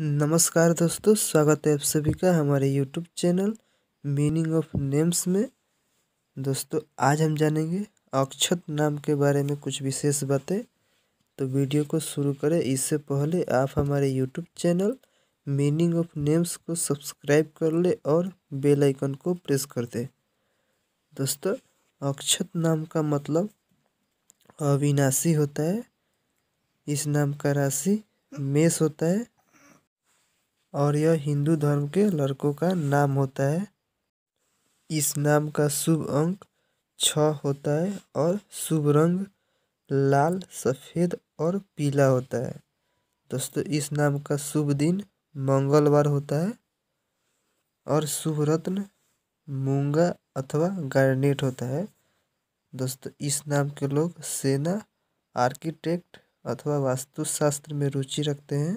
नमस्कार दोस्तों स्वागत है आप सभी का हमारे YouTube channel meaning of names में दोस्तों आज हम जानेंगे अक्षत नाम के बारे में कुछ विशेष बातें तो वीडियो को शुरू करें इससे पहले आप हमारे YouTube channel meaning of names को सब्सक्राइब कर ले और बेल आइकन को प्रेस कर दे दोस्तों अक्षत नाम का मतलब अविनाशी होता है इस नाम का राशि मेष होता है और यह हिंदू धर्म के लड़कों का नाम होता है इस नाम का शुभ अंक छ होता है और शुभ रंग लाल सफ़ेद और पीला होता है दोस्तों इस नाम का शुभ दिन मंगलवार होता है और शुभ रत्न मूंगा अथवा गार्नेट होता है दोस्तों इस नाम के लोग सेना आर्किटेक्ट अथवा वास्तुशास्त्र में रुचि रखते हैं